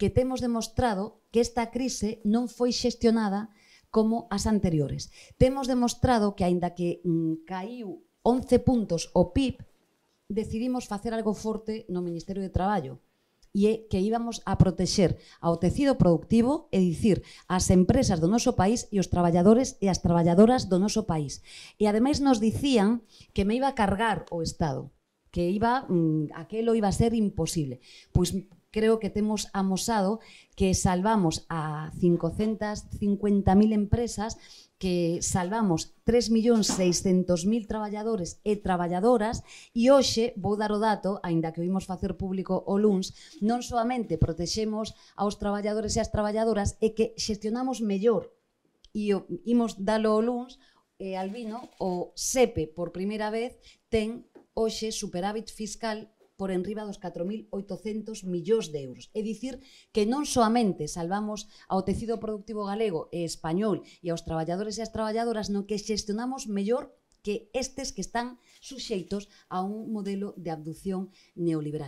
que temos demostrado que esta crise non foi xestionada como as anteriores. Temos demostrado que, aínda que mm, caiu 11 puntos o PIB, decidimos facer algo forte no Ministerio de Traballo, e é que íbamos a protexer ao tecido productivo, e dicir, as empresas do noso país e os traballadores e as traballadoras do noso país. E ademais nos dicían que me iba a cargar o Estado, que iba, mm, aquelo iba a ser imposible. Pois creo que temos amosado que salvamos a 550.000 empresas, que salvamos 3.600.000 traballadores e traballadoras e hoxe vou dar o dato, aínda que o facer público o LUNS, non soamente protexemos aos traballadores e as traballadoras e que xestionamos mellor e o, imos dalo o LUNS e Albino, o SEPE por primeira vez ten hoxe superávit fiscal por enriba dos 4.800 millóns de euros. É dicir, que non soamente salvamos ao tecido productivo galego e español e aos traballadores e as traballadoras, no que xestionamos mellor que estes que están suxeitos a un modelo de abducción neoliberal.